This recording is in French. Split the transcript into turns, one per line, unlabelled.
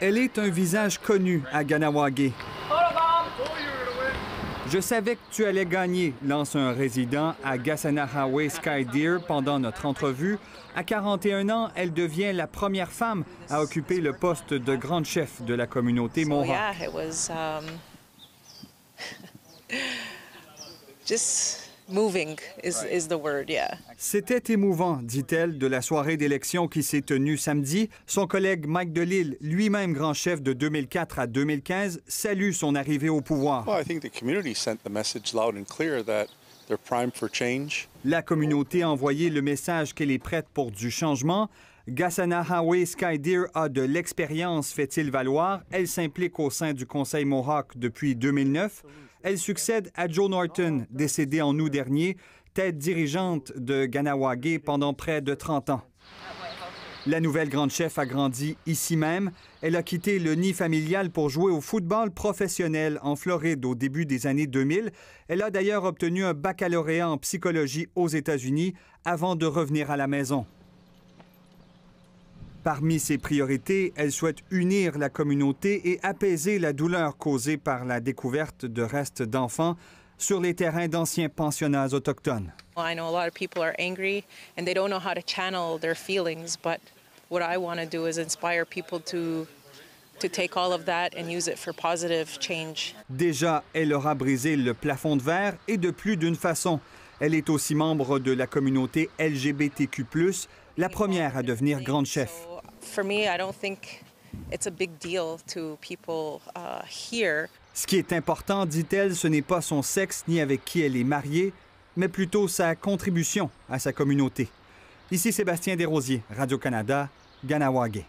Elle est un visage connu à Ganawagé. Je savais que tu allais gagner, lance un résident à Gassanahawe Sky Deer pendant notre entrevue. À 41 ans, elle devient la première femme à occuper le poste de grande chef de la communauté Mohawk. C'était émouvant, dit-elle, de la soirée d'élection qui s'est tenue samedi. Son collègue Mike Lille, lui-même grand chef de 2004 à 2015, salue son arrivée au pouvoir. La communauté a envoyé le message qu'elle est prête pour du changement. Gassana Hawe Skydeer a de l'expérience, fait-il valoir. Elle s'implique au sein du Conseil Mohawk depuis 2009. Elle succède à Joe Norton, décédé en août dernier, tête dirigeante de Ganawagé pendant près de 30 ans. La nouvelle grande chef a grandi ici même. Elle a quitté le nid familial pour jouer au football professionnel en Floride au début des années 2000. Elle a d'ailleurs obtenu un baccalauréat en psychologie aux États-Unis avant de revenir à la maison. Parmi ses priorités, elle souhaite unir la communauté et apaiser la douleur causée par la découverte de restes d'enfants sur les terrains d'anciens pensionnats autochtones
what I want to do is inspire people to take all of that and use it for positive change.
Déjà, elle aura brisé le plafond de verre et de plus d'une façon. Elle est aussi membre de la communauté LGBTQ+, la première à devenir grande chef. Ce qui est important, dit-elle, ce n'est pas son sexe ni avec qui elle est mariée, mais plutôt sa contribution à sa communauté. Ici Sébastien Desrosiers, Radio-Canada, Ganawagé.